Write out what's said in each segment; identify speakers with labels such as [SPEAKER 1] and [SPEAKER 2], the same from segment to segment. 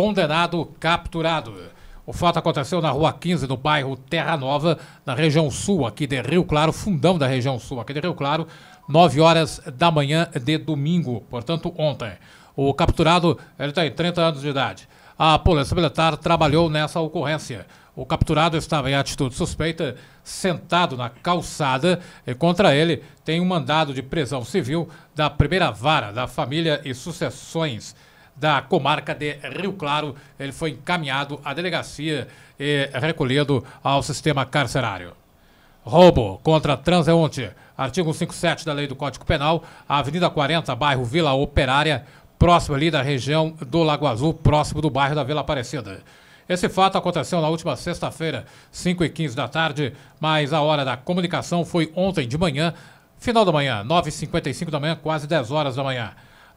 [SPEAKER 1] condenado capturado. O fato aconteceu na rua 15, no bairro Terra Nova, na região sul aqui de Rio Claro, fundão da região sul aqui de Rio Claro, 9 horas da manhã de domingo, portanto ontem. O capturado, ele tem 30 anos de idade. A polícia militar trabalhou nessa ocorrência. O capturado estava em atitude suspeita, sentado na calçada, e contra ele tem um mandado de prisão civil da primeira vara da família e sucessões da comarca de Rio Claro. Ele foi encaminhado à delegacia e recolhido ao sistema carcerário. Roubo contra transeunte. Artigo 57 da Lei do Código Penal, Avenida 40, bairro Vila Operária, próximo ali da região do Lago Azul, próximo do bairro da Vila Aparecida. Esse fato aconteceu na última sexta-feira, 5 e 15 da tarde, mas a hora da comunicação foi ontem de manhã, final da manhã, 9h55 da manhã, quase 10 horas da manhã.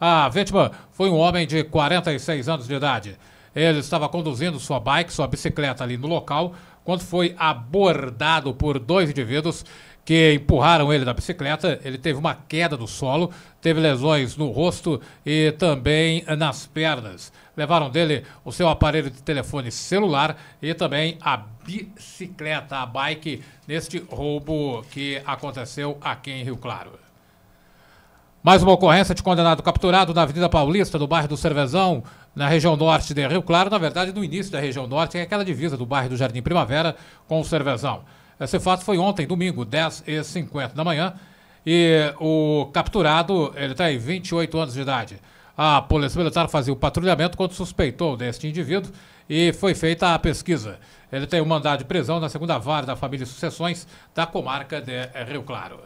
[SPEAKER 1] A vítima foi um homem de 46 anos de idade. Ele estava conduzindo sua bike, sua bicicleta ali no local, quando foi abordado por dois indivíduos que empurraram ele da bicicleta. Ele teve uma queda do solo, teve lesões no rosto e também nas pernas. Levaram dele o seu aparelho de telefone celular e também a bicicleta, a bike, neste roubo que aconteceu aqui em Rio Claro. Mais uma ocorrência de condenado capturado na Avenida Paulista, do bairro do Cervezão, na região norte de Rio Claro, na verdade no início da região norte, é aquela divisa do bairro do Jardim Primavera com o Cervezão. Esse fato foi ontem, domingo, 10h50 da manhã, e o capturado, ele tá tem 28 anos de idade. A Polícia Militar fazia o patrulhamento quando suspeitou deste indivíduo e foi feita a pesquisa. Ele tem um mandado de prisão na segunda vara da família Sucessões da comarca de Rio Claro.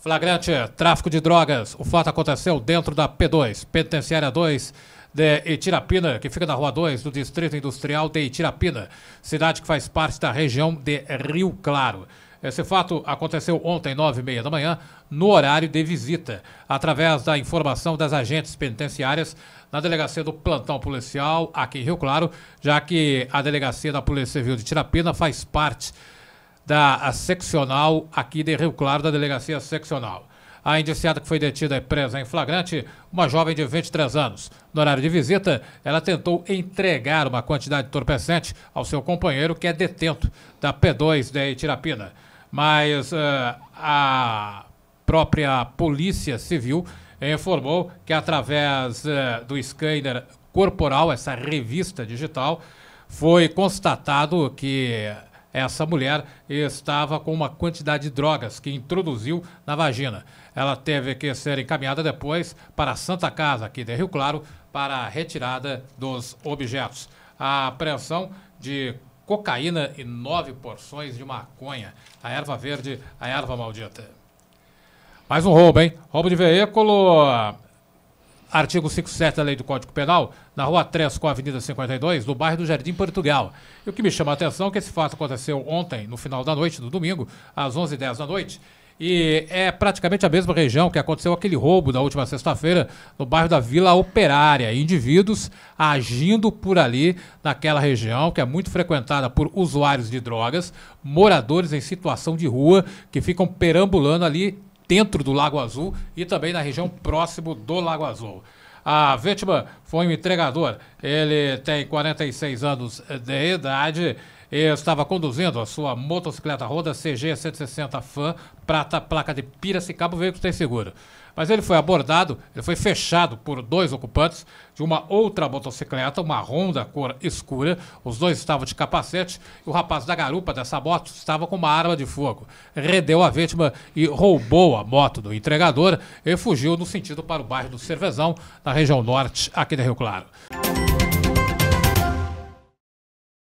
[SPEAKER 1] Flagrante, tráfico de drogas. O fato aconteceu dentro da P2, Penitenciária 2 de Itirapina, que fica na Rua 2 do Distrito Industrial de Itirapina, cidade que faz parte da região de Rio Claro. Esse fato aconteceu ontem, 9h30 da manhã, no horário de visita, através da informação das agentes penitenciárias na delegacia do plantão policial aqui em Rio Claro, já que a delegacia da Polícia Civil de Tirapina faz parte da seccional aqui de Rio Claro, da delegacia seccional. A indiciada que foi detida é presa em flagrante, uma jovem de 23 anos. No horário de visita, ela tentou entregar uma quantidade de torpecente ao seu companheiro, que é detento da P2 de Itirapina. Mas uh, a própria Polícia Civil informou que, através uh, do scanner corporal, essa revista digital, foi constatado que essa mulher estava com uma quantidade de drogas que introduziu na vagina. Ela teve que ser encaminhada depois para a Santa Casa, aqui de Rio Claro, para a retirada dos objetos. A apreensão de cocaína e nove porções de maconha. A erva verde, a erva maldita. Mais um roubo, hein? Roubo de veículo Artigo 57 da Lei do Código Penal, na rua com a Avenida 52, no bairro do Jardim Portugal. E o que me chama a atenção é que esse fato aconteceu ontem, no final da noite, no domingo, às 11h10 da noite. E é praticamente a mesma região que aconteceu aquele roubo da última sexta-feira no bairro da Vila Operária. Indivíduos agindo por ali, naquela região que é muito frequentada por usuários de drogas, moradores em situação de rua que ficam perambulando ali dentro do Lago Azul e também na região próximo do Lago Azul. A vítima foi um entregador. Ele tem 46 anos de idade estava conduzindo a sua motocicleta Honda CG 160 Fan, prata, placa de Piracicaba, veículo tem seguro. Mas ele foi abordado, ele foi fechado por dois ocupantes de uma outra motocicleta, uma Honda cor escura. Os dois estavam de capacete e o rapaz da garupa dessa moto estava com uma arma de fogo. Redeu a vítima e roubou a moto do entregador e fugiu no sentido para o bairro do Cervezão, na região norte aqui de Rio Claro.